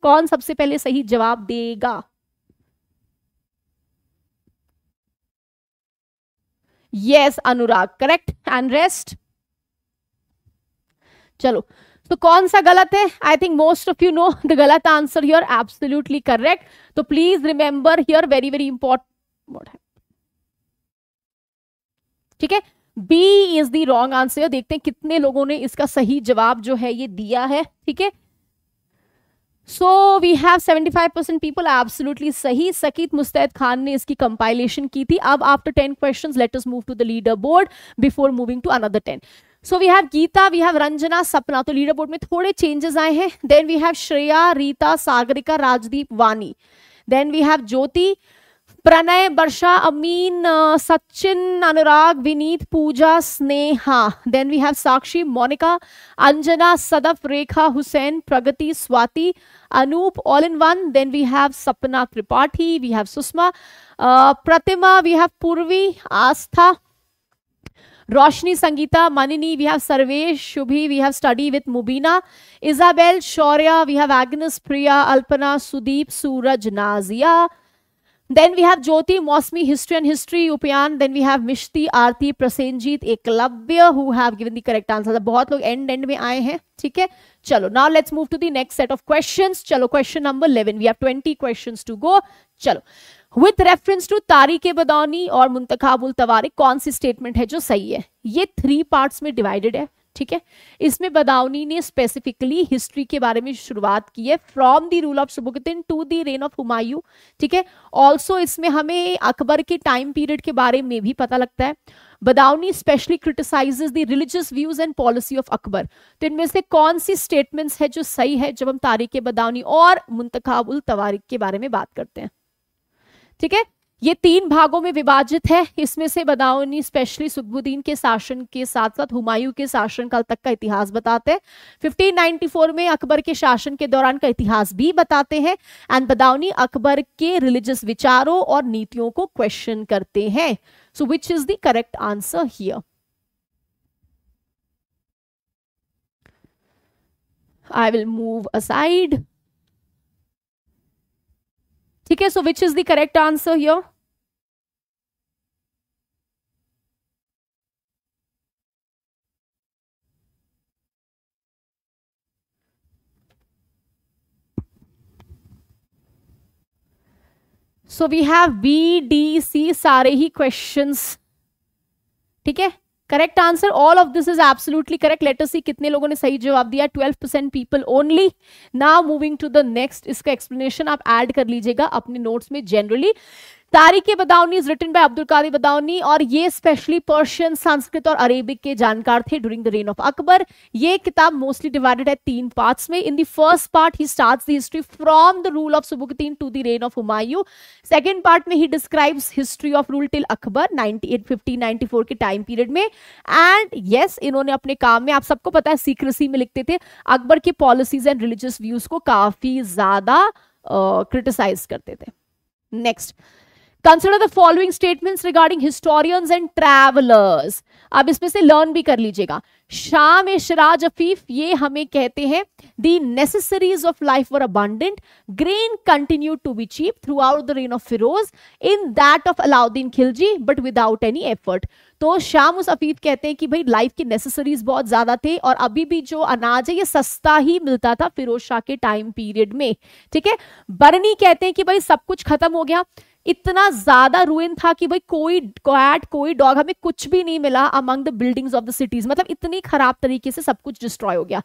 कौन सबसे पहले सही जवाब देगा yes Anurag correct and rest चलो तो कौन सा गलत है I think most of you know the गलत आंसर यूर एब्सोल्यूटली करेक्ट तो please remember here very very important है ठीक है B is the wrong answer देखते हैं कितने लोगों ने इसका सही जवाब जो है ये दिया है ठीक है so we have 75 percent people absolutely सही सकीत मुस्तैद खान ने इसकी कंपाइलेशन की थी अब after ten question let move to the leader board before moving to another ten so we have Geeta we have Ranjana Sapna तो लीडर बोर्ड में थोड़े चेंजेस आए हैं then we have Shreya Rita Sagarika Rajdeep Vani then we have Jyoti Pranay Varsha Amin Sachin Anurag Vineet Pooja Sneha then we have Sakshi Monika Anjana Sadaf Rekha Hussain Pragati Swati Anoop all in one then we have Sapna Tripathi we have Sushma Pratima we have Purvi Astha Roshni Sangeeta Manini we have Sarvesh Shubhi we have study with Mubina Isabel Shaurya we have Agnes Priya Alpana Sudeep Suraj Nazia then we have Jyoti Mousumi history and history उपयान then we have Mishti Aarti Prasenjit Eklavya who have given the correct answer बहुत लोग एंड एंड में आए हैं ठीक है चलो now let's move to the next set of questions चलो question number 11 we have 20 questions to go चलो विथ रेफरेंस टू तारीख ए बदौनी और मुंतखाबुल तवारिक कौन सी स्टेटमेंट है जो सही है ये थ्री पार्ट्स में डिवाइडेड है ठीक है इसमें बदावनी ने स्पेसिफिकली हिस्ट्री के बारे में शुरुआत की है फ्रॉम द रूल ऑफ शुभुद्दीन to the reign of Humayun ठीक है ऑल्सो इसमें हमें अकबर के टाइम पीरियड के बारे में भी पता लगता है Badauni specially criticises the religious views and policy of Akbar तो इनमें से कौन सी स्टेटमेंट्स है जो सही है जब हम तारीख बदावनी और मुंतखाबुल तवारिक के बारे में बात करते हैं ठीक है ये तीन भागों में विभाजित है इसमें से बदाउनी स्पेशली सुखबुद्दीन के शासन के साथ साथ हुमायूं के शासनकाल तक का इतिहास बताते हैं 1594 में अकबर के शासन के दौरान का इतिहास भी बताते हैं एंड बदाउनी अकबर के रिलीजियस विचारों और नीतियों को क्वेश्चन करते हैं so which is the correct answer here I will move aside ठीक है so which is the correct answer here so we have B D C सारे ही क्वेश्चंस ठीक है correct answer all of this is absolutely correct letter C कितने लोगों ने सही जवाब दिया 12 percent people only now moving to the next इसका एक्सप्लेनेशन आप ऐड कर लीजिएगा अपने नोट्स में जनरली तारीख Badauni is written by Abdul Qadir Badauni और ये स्पेशली पर्शियन संस्कृत और अरेबिक के जानकार थे during the reign of Akbar ये किताब मोस्टली डिवाइडेड है तीन पार्ट्स में in the first part he starts the history from the rule of Subuktigin to the reign of Humayun second part में he describes history of rule till Akbar 9850-94 के टाइम पीरियड में एंड यस yes, इन्होंने अपने काम में आप सबको पता है सीक्रेसी में लिखते थे अकबर के पॉलिसीज एंड रिलीजियस व्यूज को काफी ज्यादा क्रिटिसाइज uh, करते थे next consider the following statement regarding historians and travellers अब इसमें से लर्न भी कर लीजिएगा शाम शराज अफीफ ये हमें कहते हैं the necessaries of life were abundant grain continue to be cheap throughout the reign of Firoz in that of Alauddin Khilji but without any effort तो शाम उस अफीफ कहते हैं कि भाई लाइफ की नेसेसरीज बहुत ज्यादा थे और अभी भी जो अनाज है ये सस्ता ही मिलता था फिरोज शाह के टाइम पीरियड में ठीक है बरनी कहते हैं कि भाई सब कुछ खत्म हो गया इतना ज्यादा रुइन था कि भाई कोई कैट कोई डॉग हमें कुछ भी नहीं मिला among the buildings of the cities मतलब इतनी खराब तरीके से सब कुछ डिस्ट्रॉय हो गया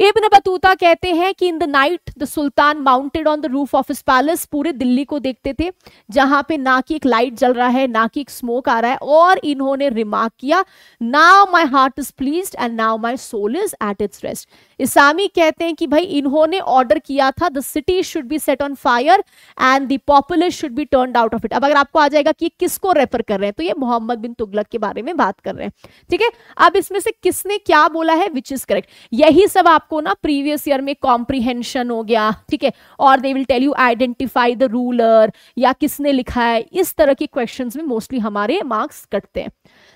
इब्न बतूता कहते हैं कि in the night the sultan mounted on the roof of his palace Delhi दिल्ली को देखते थे जहां पे ना कि एक लाइट जल रहा है ना कि एक स्मोक आ रहा है और इन्होंने रिमार्क किया now my heart is please and now my soul is at its rest Isami कहते हैं कि भाई इन्होंने ऑर्डर किया था the city should be set on fire and the popular should be turn out of it अब अगर आपको आ जाएगा कि किसको रेफर कर रहे हैं तो ये मोहम्मद बिन तुगलक के बारे में बात कर रहे हैं ठीक है अब इसमें से किसने क्या बोला है विच इज करेक्ट यही सब आपको ना प्रीवियस ईयर में कॉम्प्रीहेंशन हो गया ठीक है और they will tell you identify the ruler या किसने लिखा है इस तरह के क्वेश्चन में मोस्टली हमारे मार्क्स कटते हैं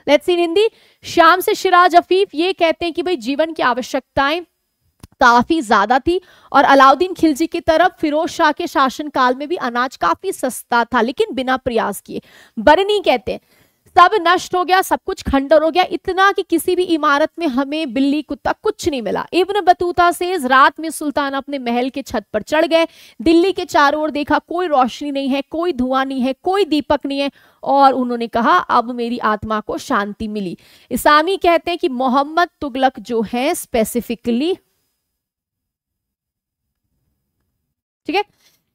लेट्स इन हिंदी शाम से शिराज अफीफ ये कहते हैं कि भाई जीवन की आवश्यकताएं काफी ज्यादा थी और अलाउद्दीन खिलजी की तरफ फिरोज शाह के शासनकाल में भी अनाज काफी सस्ता था लेकिन बिना प्रयास किए बरनी कहते हैं सब नष्ट हो गया सब कुछ खंडर हो गया इतना कि किसी भी इमारत में हमें बिल्ली कुत्ता कुछ नहीं मिला इब्न बतूता से रात में सुल्तान अपने महल के छत पर चढ़ गए दिल्ली के चारों ओर देखा कोई रोशनी नहीं है कोई धुआं नहीं है कोई दीपक नहीं है और उन्होंने कहा अब मेरी आत्मा को शांति मिली इसामी कहते हैं कि मोहम्मद तुगलक जो है स्पेसिफिकली ठीक है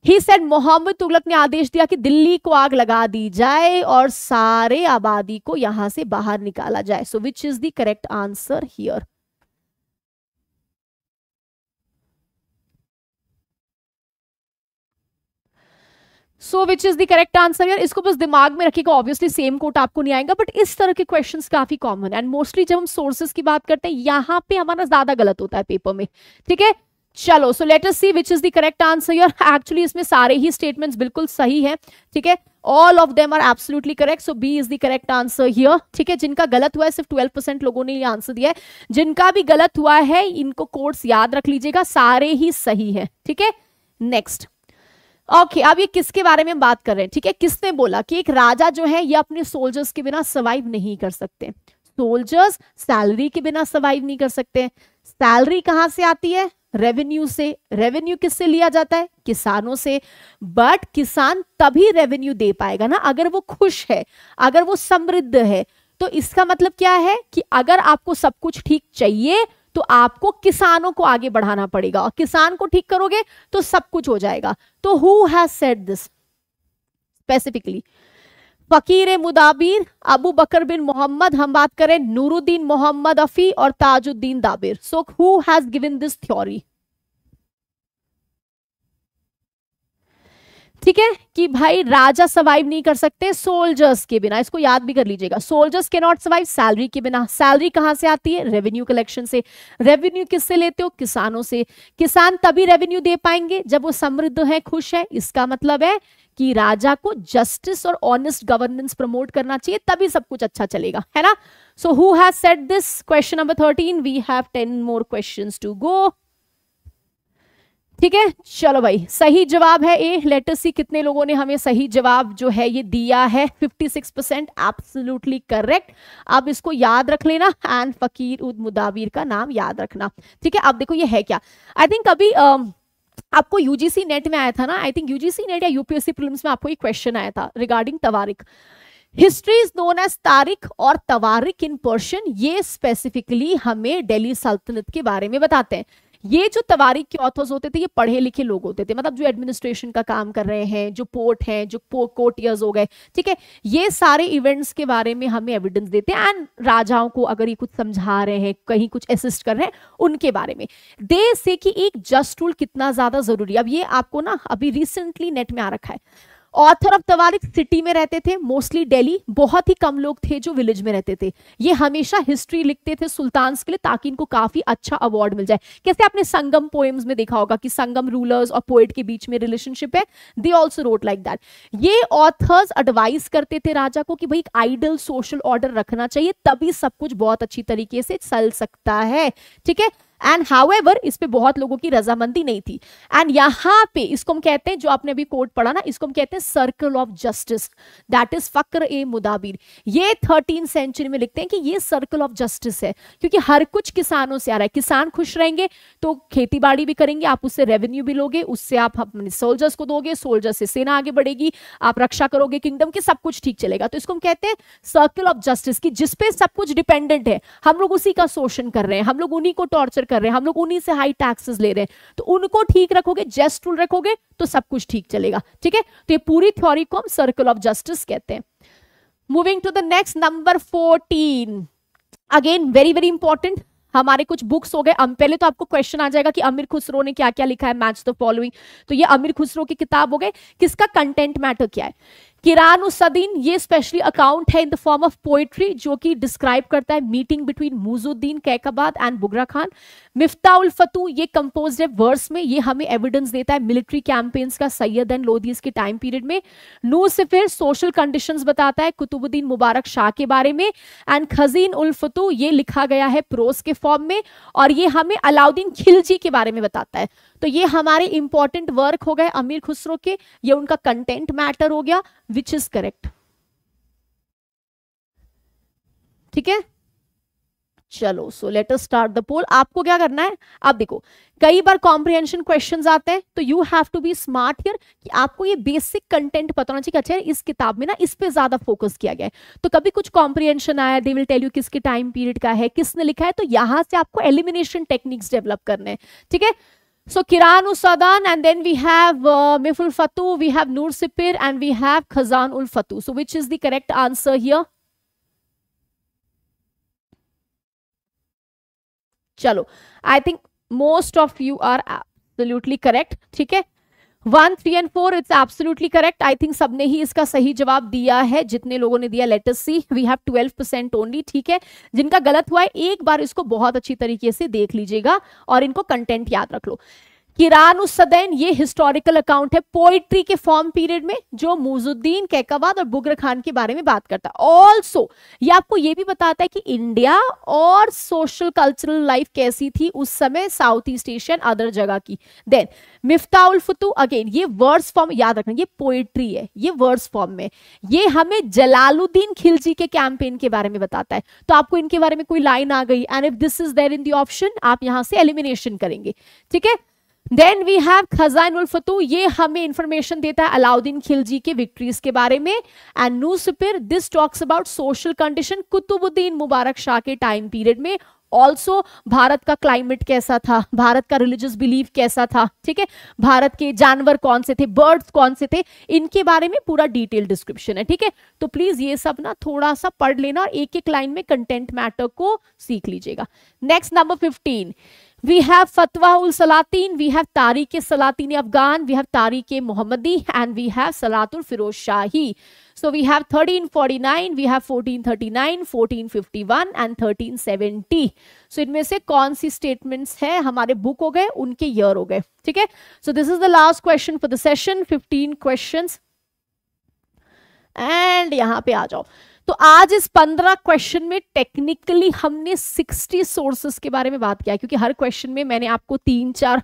ही सेट मोहम्मद तुगलक ने आदेश दिया कि दिल्ली को आग लगा दी जाए और सारे आबादी को यहां से बाहर निकाला जाए so which is the correct answer here so which is the correct answer यार इसको बस दिमाग में रखिएगा ऑब्वियसली सेम कोट आपको नहीं आएगा बट इस तरह के क्वेश्चंस काफी कॉमन है एंड मोस्टली जब हम सोर्सेज की बात करते हैं यहाँ पे हमारा ज्यादा गलत होता है पेपर में ठीक है चलो so let us see which is the correct answer your actually इसमें सारे ही स्टेटमेंट्स बिल्कुल सही है ठीक है all of them are absolutely correct so B is the correct answer here ठीक है जिनका गलत हुआ है सिर्फ 12 परसेंट लोगों ने ये आंसर दिया है जिनका भी गलत हुआ है इनको कोर्स याद रख लीजिएगा सारे ही सही है ठीक है नेक्स्ट ओके okay, अब ये किसके बारे में बात कर रहे हैं ठीक है किसने बोला कि एक राजा जो है ये अपने सोल्जर्स के बिना सर्वाइव नहीं कर सकते सोल्जर्स सैलरी के बिना सर्वाइव नहीं कर सकते सैलरी कहाँ से आती है रेवेन्यू से रेवेन्यू किससे लिया जाता है किसानों से बट किसान तभी रेवेन्यू दे पाएगा ना अगर वो खुश है अगर वो समृद्ध है तो इसका मतलब क्या है कि अगर आपको सब कुछ ठीक चाहिए तो आपको किसानों को आगे बढ़ाना पड़ेगा और किसान को ठीक करोगे तो सब कुछ हो जाएगा तो who has set this specifically Fakhr Mudabbir Abu बकर बिन मोहम्मद हम बात करें नूरुद्दीन मोहम्मद अफी और Tajuddin Dabir so who has given this theory ठीक है कि भाई राजा सर्वाइव नहीं कर सकते सोल्जर्स के बिना इसको याद भी कर लीजिएगा सोल्जर्स के नॉट सर्वाइव सैलरी के बिना सैलरी कहाँ से आती है रेवेन्यू कलेक्शन से रेवेन्यू किससे लेते हो किसानों से किसान तभी रेवेन्यू दे पाएंगे जब वो समृद्ध है खुश है इसका मतलब है कि राजा को जस्टिस और ऑनेस्ट गवर्नेंस प्रमोट करना चाहिए तभी सब कुछ अच्छा चलेगा है ना so who has set this question number thirteen we have ten more question to go ठीक है चलो भाई सही जवाब है ए लेटर सी कितने लोगों ने हमें सही जवाब जो है ये दिया है 56 परसेंट एब्सोल्युटली करेक्ट अब इसको याद रख लेना एंड फकीर उद मुदावीर का नाम याद रखना ठीक है अब देखो ये है क्या आई थिंक अभी uh, आपको यूजीसी नेट में आया था ना आई थिंक यूजीसी नेट या यूपीएससी प्रीलिम्स में आपको एक क्वेश्चन आया था regarding Tawarikh history is known as Tarikh और तवारिक इन पर्शियन ये स्पेसिफिकली हमें दिल्ली सल्तनत के बारे में बताते हैं ये जो तवारीख के ऑथर्स होते थे ये पढ़े लिखे लोग होते थे मतलब जो एडमिनिस्ट्रेशन का काम कर रहे हैं जो पोर्ट हैं जो कोर्टियर्स हो गए ठीक है ये सारे इवेंट्स के बारे में हमें एविडेंस देते हैं एंड राजाओं को अगर ये कुछ समझा रहे हैं कहीं कुछ असिस्ट कर रहे हैं उनके बारे में दे से कि एक जस्ट रूल कितना ज्यादा जरूरी अब ये आपको ना अभी रिसेंटली नेट में आ रखा है ऑथर ऑफ तवारिक सिटी में रहते थे मोस्टली दिल्ली बहुत ही कम लोग थे जो विलेज में रहते थे ये हमेशा हिस्ट्री लिखते थे सुल्तान के लिए ताकि इनको काफी अच्छा अवार्ड मिल जाए कैसे आपने संगम पोएम्स में देखा होगा कि संगम रूलर्स और पोएट के बीच में रिलेशनशिप है they also wrote like that ये ऑथर्स एडवाइस करते थे राजा को कि भाई एक आइडल सोशल ऑर्डर रखना चाहिए तभी सब कुछ बहुत अच्छी तरीके से चल सकता है ठीक है एंड हाउएवर इस पे बहुत लोगों की रजामंदी नहीं थी एंड यहाँ पे इसको हम कहते हैं जो आपने अभी कोर्ट पढ़ा ना इसको हम कहते हैं circle of justice that is Fakhr ए मुदाबिर ये थर्टीन सेंचुरी में लिखते हैं कि ये सर्कल ऑफ जस्टिस है क्योंकि हर कुछ किसानों से आ रहा है किसान खुश रहेंगे तो खेती बाड़ी भी करेंगे आप उससे रेवेन्यू भी लोगे उससे आप अपने सोल्जर्स को दोगे सोल्जर्स से सेना आगे बढ़ेगी आप रक्षा करोगे किंगडम के सब कुछ ठीक चलेगा तो इसको हम कहते हैं सर्कल ऑफ जस्टिस की जिसपे सब कुछ डिपेंडेंट है हम लोग उसी का शोषण कर रहे हैं हम लोग उन्हीं को टॉर्चर कर रहे हैं हम लोग उन्हीं से हाई टैक्सेस ले रहे हैं तो उनको ठीक रखोगे जस्ट रूल रखोगे तो सब कुछ ठीक चलेगा ठीक है तो ये पूरी थ्योरी को हम सर्कल ऑफ जस्टिस कहते हैं moving to the next number fourteen again very very important हमारे कुछ बुक्स हो गए हम पहले तो आपको क्वेश्चन आ जाएगा कि अमीर खुसरो ने क्या क्या लिखा है मैच द फॉलोइंग तो ये अमीर खुसरो की किताब हो गए किसका कंटेंट मैटर क्या है किरानुसद्दीन ये स्पेशली अकाउंट है in the form of poetry जो कि डिस्क्राइब करता है meeting between Muizuddin Kaiqubad and Bughra Khan Miftah ul Futuh ये कंपोज है वर्स में ये हमें एविडेंस देता है मिलिट्री कैंपेन्स का सैयद एंड लोधीज के टाइम पीरियड में नू से फिर सोशल कंडीशन बताता है कुतुबुद्दीन मुबारक शाह के बारे में एंड खजीन उल फतू ये लिखा गया है प्रोस के फॉर्म में और ये हमें अलाउद्दीन खिलजी के बारे में बताता है तो ये हमारे इंपॉर्टेंट वर्क हो गए अमीर खुसरो के ये उनका कंटेंट मैटर हो गया विच इज करेक्ट ठीक है चलो so let us start the poll आपको क्या करना है आप देखो कई बार कॉम्प्रिहेंशन क्वेश्चंस आते हैं तो you have to be smart here कि आपको ये बेसिक कंटेंट पता होना चाहिए अच्छा इस किताब में ना इस पे ज्यादा फोकस किया गया है तो कभी कुछ कॉम्प्रिहेंशन आया दे विल टेल यू किसके टाइम पीरियड का है किसने लिखा है तो यहां से आपको एलिमिनेशन टेक्निक्स डेवलप करने हैं ठीक है So Kiranu Sadan and then we have uh, Miful Fatu, we have Nur Sipir and we have Khazan Ul Fatu. So which is the correct answer here? Chalo. I think most of you are absolutely correct. Okay. One three and four it's absolutely correct I think सबने ही इसका सही जवाब दिया है जितने लोगों ने दिया letter C we have twelve percent only ठीक है जिनका गलत हुआ है एक बार इसको बहुत अच्छी तरीके से देख लीजिएगा और इनको कंटेंट याद रख लो किरानुसदैन ये हिस्टोरिकल अकाउंट है पोइट्री के फॉर्म पीरियड में जो मुजुद्दीन कैकाबाद और बुग्र खान के बारे में बात करता है ऑल्सो ये आपको ये भी बताता है कि इंडिया और सोशल कल्चरल लाइफ कैसी थी उस समय साउथ ईस्ट एशियन अदर जगह की देन मिफ्ता उल फतू अगेन ये वर्ड्स फॉर्म याद रखना ये पोइट्री है ये वर्ड्स फॉर्म में ये हमें जलालुद्दीन खिलजी के कैंपेन के बारे में बताता है तो आपको इनके बारे में कोई लाइन आ गई and if this is there in the option आप यहां से एलिमिनेशन करेंगे ठीक है then we have Khazain Futuh ये हमें इंफॉर्मेशन देता है अलाउद्दीन खिलजी के विक्ट्रीज के बारे में and Nuhsipihr this talks about social condition Qutbuddin Mubarak Shah के टाइम पीरियड में ऑल्सो भारत का क्लाइमेट कैसा था भारत का रिलीजियस बिलीव कैसा था ठीक है भारत के जानवर कौन से थे बर्ड्स कौन से थे इनके बारे में पूरा डिटेल डिस्क्रिप्शन है ठीक है तो प्लीज ये सब ना थोड़ा सा पढ़ लेना और एक एक लाइन में कंटेंट मैटर को सीख लीजिएगा next number fifteen We have Fatwahul Salatin, we have Tariq Salatin Afghan, we have Tariq Muhammadi, and we have Salatul Firoz Shahi. So we have 1349, we have 1439, 1451 and 1370. So इनमें से कौन सी स्टेटमेंट्स हैं हमारे बुक हो गए उनके ईयर हो गए ठीक है so this is the last question for the session 15 questions and यहाँ पे आ जाओ तो आज इस पंद्रह क्वेश्चन में टेक्निकली हमने सिक्सटी सोर्सेस के बारे में बात किया क्योंकि हर क्वेश्चन में मैंने आपको तीन चार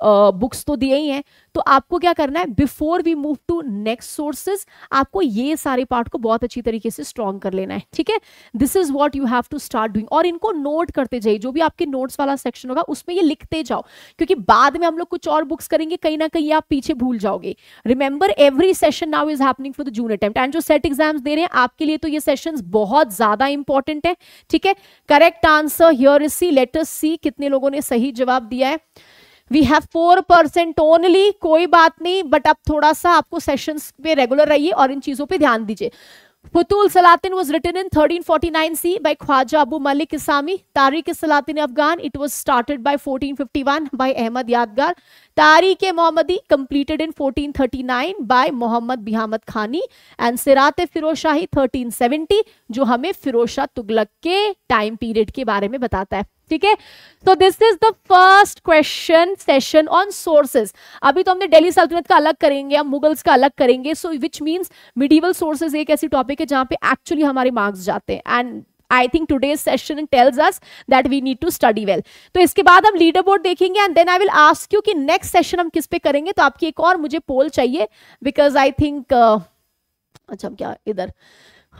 बुक्स तो दिए ही हैं तो आपको क्या करना है before we move to next sources आपको ये सारे पार्ट को बहुत अच्छी तरीके से स्ट्रॉन्ग कर लेना है ठीक है this is what you have to start doing और इनको नोट करते जाइए जो भी आपके नोट्स वाला सेक्शन होगा उसमें ये लिखते जाओ क्योंकि बाद में हम लोग कुछ और बुक्स करेंगे कहीं ना कहीं आप पीछे भूल जाओगे remember every session now is happening for the June attempt and जो सेट एग्जाम्स दे रहे हैं आपके लिए तो ये सेशन बहुत ज्यादा इंपॉर्टेंट है ठीक है correct answer here is C letter C कितने लोगों ने सही जवाब दिया है we have four percent only कोई बात नहीं बट अब थोड़ा सा आपको सेशन पे रेगुलर रहिए और इन चीज़ों पर ध्यान दीजिए Futuhus Salatin was written in nine C by Khwaja Abu Malik Isami Tarikh Salatin Afghan it was started by one by Ahmad Yadgar Tarikh Mohammadi completed in nine by Mohammad Bihamad Khani and सिरात फिरोज शाही सेवेंटी जो हमें फिरोज शाह तुगलक के टाइम पीरियड के बारे में बताता है ठीक है तो this is the first question session on sources अभी तो हमने दिल्ली सल्तनत का अलग करेंगे या मुगल्स का अलग करेंगे so which means medieval sources एक ऐसी टॉपिक है जहां पे एक्चुअली हमारे मार्क्स जाते हैं and I think today's session tells us that we need to study well तो इसके बाद हम लीडर बोर्ड देखेंगे and then I will ask you कि नेक्स्ट सेशन हम किस पे करेंगे तो आपकी एक और मुझे पोल चाहिए बिकॉज आई थिंक अच्छा क्या इधर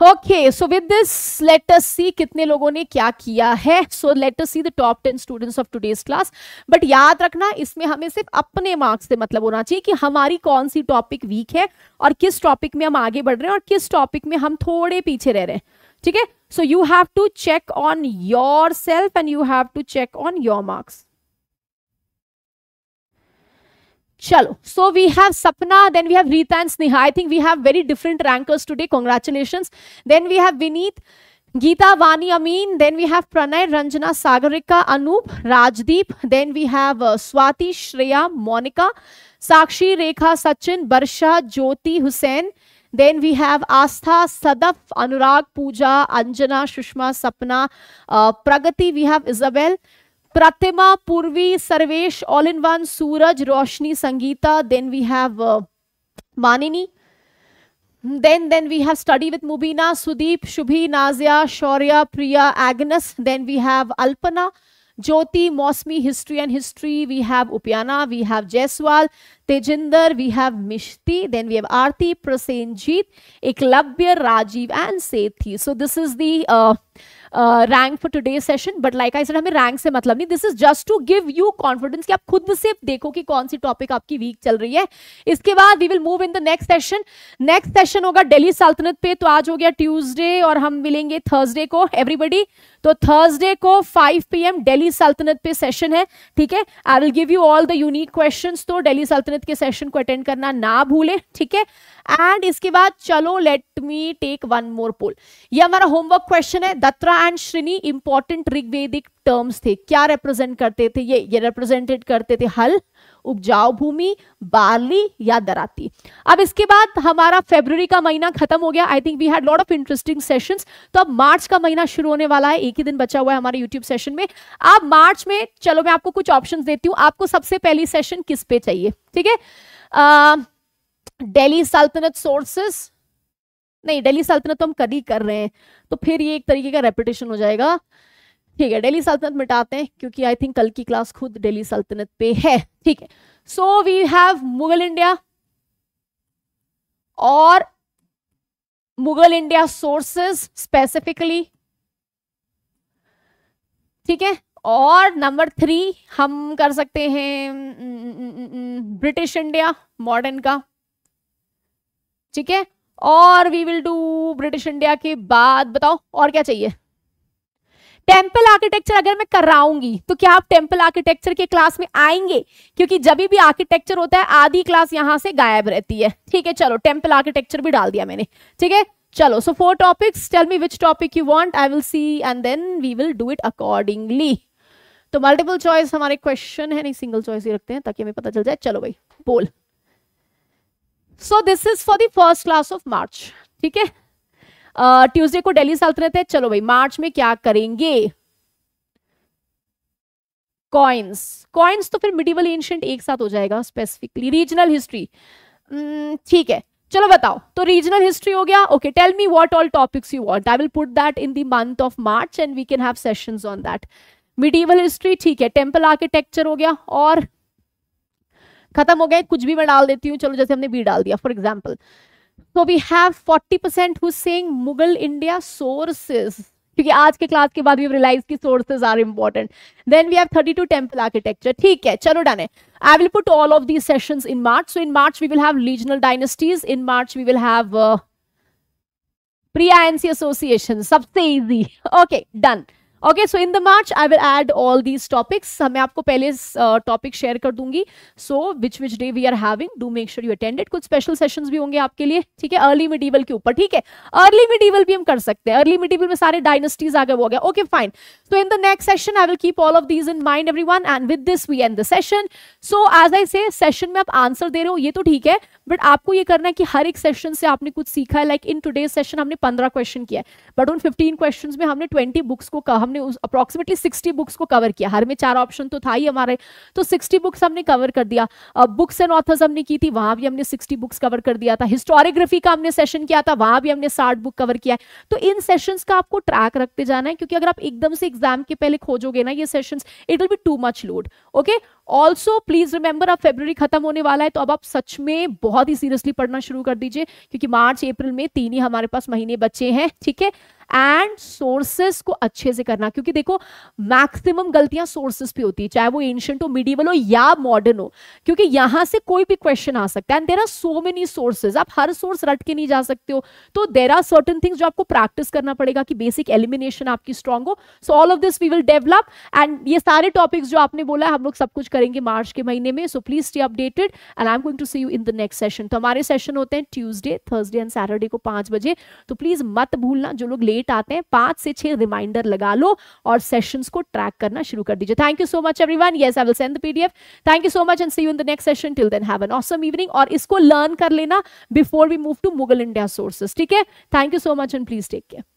okay so with this let us see कितने लोगों ने क्या किया है so let us see the top ten students of today's class but याद रखना इसमें हमें सिर्फ अपने मार्क्स से मतलब होना चाहिए कि हमारी कौन सी टॉपिक वीक है और किस टॉपिक में हम आगे बढ़ रहे हैं और किस टॉपिक में हम थोड़े पीछे रह रहे हैं ठीक है so you have to check on yourself and you have to check on your marks Chalo. So we have Sapna, then we have Rita and Sneha. I think we have very different rankers today. Congratulations. Then we have Vineet, Geeta, Vani, Amin. Then we have Pranay, Ranjana, Sagarika, Anup, Rajdeep. Then we have uh, Swati, Shreya, Monica, Sakshi, Rekha, Sachin, Barsha, Jyoti, Hussain. Then we have Astha, Sadaf, Anurag, Pooja, Anjana, Shushma, Sapna, uh, Pragati. We have Isabel. Pratima, Purvi, Sarvesh, all in one, Suraj, Roshni, Sangeeta. Then we have uh, Manini. Then, then we have study with Mubina, Sudeep, Shubhi, Nazia, Shaurya, Priya, Agnes. Then we have Alpana, Jyoti, Mosmi, History and History. We have Upiana, we have Jaiswal, Tejinder, we have Mishti. Then we have Aarti, Prasenjit, Eklavya, Rajiv and Sethi. So this is the... Uh, rank for today session but like I sir हमें रैंक से मतलब नहीं this is just to give you confidence कि आप खुद से देखो कि कौन सी टॉपिक आपकी वीक चल रही है इसके बाद we will move in the next session next session होगा डेली सल्तनत पे तो आज हो गया ट्यूजडे और हम मिलेंगे थर्सडे को एवरीबडी तो थर्सडे को 5 पीएम दिल्ली सल्तनत पे सेशन है ठीक है I will give you all the unique questions तो दिल्ली सल्तनत के सेशन को अटेंड करना ना भूले ठीक है एंड इसके बाद चलो let me take one more poll ये हमारा होमवर्क क्वेश्चन है दत्रा एंड श्रीनी इंपॉर्टेंट ऋग्वेदिक टर्म्स थे क्या रिप्रेजेंट करते थे ये ये रिप्रेजेंटेड करते थे हल उपजाऊ भूमि बाली या दराती अब इसके बाद हमारा फेब्रुवरी का महीना खत्म हो गया I think we had lot of interesting session तो अब मार्च का महीना शुरू होने वाला है एक ही दिन बचा हुआ है हमारे यूट्यूब सेशन में अब मार्च में चलो मैं आपको कुछ ऑप्शन देती हूँ आपको सबसे पहली सेशन किस पे चाहिए ठीक है डेली सल्तनत सोर्सेस नहीं डेली सल्तनत तो हम कल ही कर रहे हैं तो फिर ये एक तरीके का रेपिटेशन हो जाएगा ठीक है डेली सल्तनत मिटाते हैं क्योंकि आई थिंक कल की क्लास खुद डेली सल्तनत पे है ठीक है so we have Mughal India और मुगल इंडिया सोर्सेस स्पेसिफिकली ठीक है और नंबर थ्री हम कर सकते हैं ब्रिटिश इंडिया मॉडर्न का ठीक है और we will do British India के बाद बताओ और क्या चाहिए टेम्पल आर्किटेक्चर अगर मैं कराऊंगी तो क्या आप टेम्पल आर्किटेक्चर के क्लास में आएंगे क्योंकि जब भी आर्किटेक्चर होता है आधी क्लास यहां से गायब रहती है ठीक है चलो टेम्पल आर्किटेक्चर भी डाल दिया मैंने ठीक है चलो so four topics tell me which topic you want I will see and then we will do it accordingly तो मल्टीपल चॉइस हमारे क्वेश्चन है नहीं सिंगल चॉइस ही रखते हैं ताकि हमें पता चल जाए चलो भाई बोल so this is for the first class of March ठीक है ट्यूसडे को डेली सल्तनत है चलो भाई मार्च में क्या करेंगे कॉइन्स कॉइन्स तो फिर मिडिवल एंशियंट एक साथ हो जाएगा स्पेसिफिकली रीजनल हिस्ट्री ठीक है चलो बताओ तो रीजनल हिस्ट्री हो गया okay tell me what all topics you want I will put that in the month of March and we can have sessions on that medieval history ठीक है टेम्पल आर्किटेक्चर हो गया और खत्म हो गया कुछ भी मैं डाल देती हूँ चलो जैसे हमने बी डाल दिया for example So we have 40% who's saying Mughal India sources. क्योंकि आज के क्लास के बाद वी रियलाइज की sources are important then we have 32 temple architecture ठीक है चलो डन है I will put all of these sessions in March so in March we will have regional dynasties in March we will have प्रिया एनसी एसोसिएशन सबसे easy okay done okay so in the March I will add all these topics मैं आपको पहले टॉपिक शेयर कर दूंगी so which which day we are having do make sure you attended कुछ स्पेशल सेशंस भी होंगे आपके लिए ठीक है अर्ली मिडीवल के ऊपर ठीक है अर्ली मिडीवल भी हम कर सकते हैं अर्ली मिडीवल में सारे डायनेस्टीज आगे हो गया okay fine so in the next session I will keep all of these in mind every one and with this we end the session so as I say session में आप आंसर दे रहे हो ये तो ठीक है बट आपको ये करना है कि हर एक सेशन से आपने कुछ सीखा है लाइक इन टूडे सेशन हमने पंद्रह क्वेश्चन किया है बट उन फिफ्टीन क्वेश्चन में हमने ट्वेंटी बुक्स को कहा हमने उस अप्रॉक्सीमेटली सिक्सटी बुक्स को कवर किया हर में चार ऑप्शन तो था ही हमारे तो सिक्सटी बुक्स हमने कवर कर दिया बुक्स एंड ऑथर्स हमने की थी वहां भी हमने सिक्सटी बुक्स कवर कर दिया था हिस्टोरियोग्राफी का हमने सेशन किया था वहां भी हमने साठ बुक कवर किया है तो इन सेशन का आपको ट्रैक रखते जाना है क्योंकि अगर आप एकदम से एग्जाम के पहले खोजोगे ना ये session it will be too much load okay also please remember अब फेब्रवरी खत्म होने वाला है तो अब आप सच में बहुत ही सीरियसली पढ़ना शुरू कर दीजिए क्योंकि मार्च अप्रैल में तीन ही हमारे पास महीने बचे हैं ठीक है एंड सोर्सेस को अच्छे से करना क्योंकि देखो मैक्सिमम गलतियां सोर्सेस पे होती है चाहे वो एंशियंट हो मिडीवल हो या मॉडर्न हो क्योंकि यहां से कोई भी क्वेश्चन आ सकता है and there are so many sources आप हर सोर्स रट के नहीं जा सकते हो तो देर आर सर्टन थिंग्स जो आपको प्रैक्टिस करना पड़ेगा कि बेसिक एलिमिनेशन आपकी स्ट्रांग हो so all of this we will develop and ये सारे टॉपिक्स जो आपने बोला है हम लोग सब कुछ करेंगे मार्च के महीने में so please stay updated and I am going to see you in the next session तो हमारे सेशन होते हैं ट्यूजडे थर्सडे एंड सैटरडे को पांच बजे तो प्लीज मत भूलना जो लोग लेट आते हैं पांच से छह रिमाइंडर लगा लो और सेशन को ट्रैक करना शुरू कर दीजिए thank you so much every one I will send the PDF thank you so much and see you in the next session till then have an awesome evening और इसको लर्न कर लेना before we move to Mughal India sources ठीक है thank you so much and please take care